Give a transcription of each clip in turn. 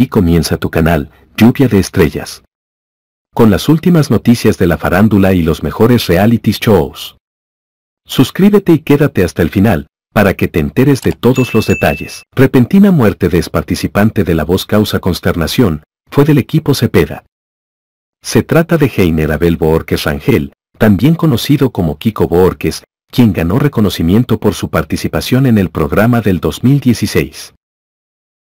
aquí comienza tu canal, Lluvia de Estrellas. Con las últimas noticias de la farándula y los mejores reality shows. Suscríbete y quédate hasta el final, para que te enteres de todos los detalles. Repentina muerte de ex participante de La Voz causa consternación, fue del equipo Cepeda. Se trata de Heiner Abel Borges Rangel, también conocido como Kiko Borges, quien ganó reconocimiento por su participación en el programa del 2016.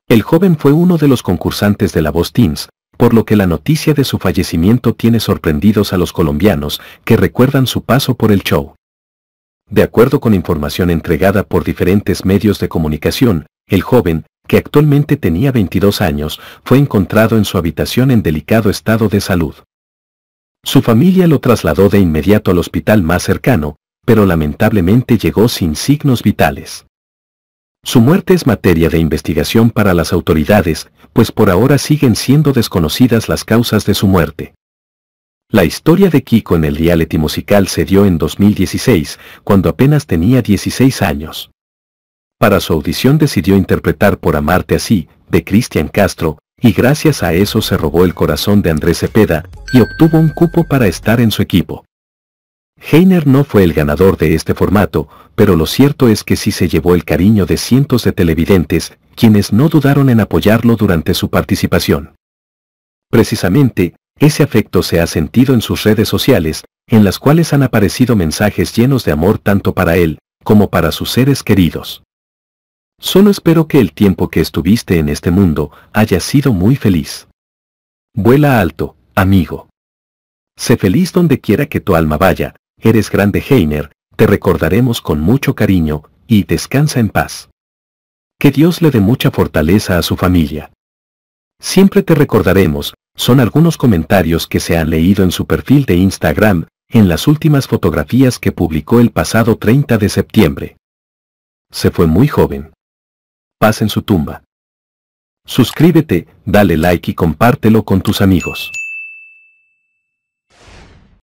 El joven fue uno de los concursantes de la voz Teams, por lo que la noticia de su fallecimiento tiene sorprendidos a los colombianos que recuerdan su paso por el show. De acuerdo con información entregada por diferentes medios de comunicación, el joven, que actualmente tenía 22 años, fue encontrado en su habitación en delicado estado de salud. Su familia lo trasladó de inmediato al hospital más cercano, pero lamentablemente llegó sin signos vitales. Su muerte es materia de investigación para las autoridades, pues por ahora siguen siendo desconocidas las causas de su muerte. La historia de Kiko en el reality musical se dio en 2016, cuando apenas tenía 16 años. Para su audición decidió interpretar Por Amarte Así, de Cristian Castro, y gracias a eso se robó el corazón de Andrés Cepeda, y obtuvo un cupo para estar en su equipo. Heiner no fue el ganador de este formato, pero lo cierto es que sí se llevó el cariño de cientos de televidentes, quienes no dudaron en apoyarlo durante su participación. Precisamente, ese afecto se ha sentido en sus redes sociales, en las cuales han aparecido mensajes llenos de amor tanto para él, como para sus seres queridos. Solo espero que el tiempo que estuviste en este mundo haya sido muy feliz. Vuela alto, amigo. Sé feliz donde quiera que tu alma vaya, eres grande Heiner, te recordaremos con mucho cariño, y descansa en paz. Que Dios le dé mucha fortaleza a su familia. Siempre te recordaremos, son algunos comentarios que se han leído en su perfil de Instagram, en las últimas fotografías que publicó el pasado 30 de septiembre. Se fue muy joven. Paz en su tumba. Suscríbete, dale like y compártelo con tus amigos.